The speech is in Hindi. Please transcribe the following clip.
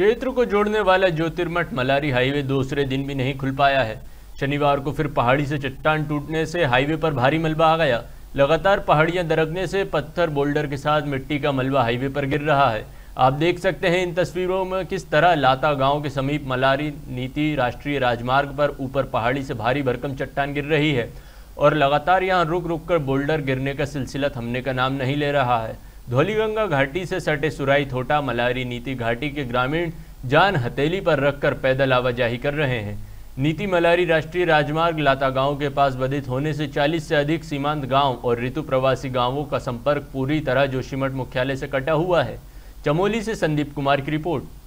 क्षेत्र को जोड़ने वाला ज्योतिर्मठ मलारी हाईवे दूसरे दिन भी नहीं खुल पाया है शनिवार को फिर पहाड़ी से चट्टान टूटने से हाईवे पर भारी मलबा आ गया लगातार पहाड़ियां दरकने से पत्थर बोल्डर के साथ मिट्टी का मलबा हाईवे पर गिर रहा है आप देख सकते हैं इन तस्वीरों में किस तरह लाता गांव के समीप मलारी नीति राष्ट्रीय राजमार्ग पर ऊपर पहाड़ी से भारी भरकम चट्टान गिर रही है और लगातार यहां रुक रुक कर बोल्डर गिरने का सिलसिला थमने का नाम नहीं ले रहा है धौलीगंगा घाटी से सटे सुराई थोटा मलारी नीति घाटी के ग्रामीण जान हथेली पर रखकर पैदल आवाजाही कर रहे हैं नीति मलारी राष्ट्रीय राजमार्ग लाता गांव के पास बधित होने से 40 से अधिक सीमांत गांव और ऋतु प्रवासी गांवों का संपर्क पूरी तरह जोशीमठ मुख्यालय से कटा हुआ है चमोली से संदीप कुमार की रिपोर्ट